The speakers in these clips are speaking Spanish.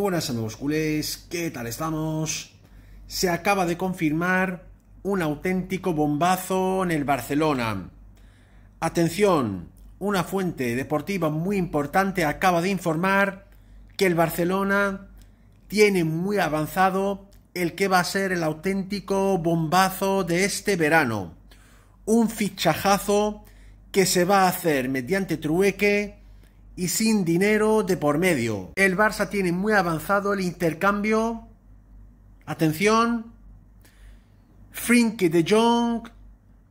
buenas amigos culés, ¿qué tal estamos? Se acaba de confirmar un auténtico bombazo en el Barcelona. Atención, una fuente deportiva muy importante acaba de informar que el Barcelona tiene muy avanzado el que va a ser el auténtico bombazo de este verano. Un fichajazo que se va a hacer mediante trueque y sin dinero de por medio. El Barça tiene muy avanzado el intercambio. Atención. Frinky de Jong,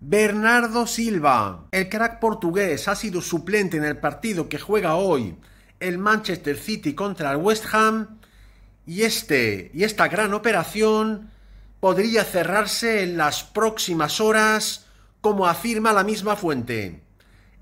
Bernardo Silva. El crack portugués ha sido suplente en el partido que juega hoy el Manchester City contra el West Ham y este y esta gran operación podría cerrarse en las próximas horas, como afirma la misma fuente.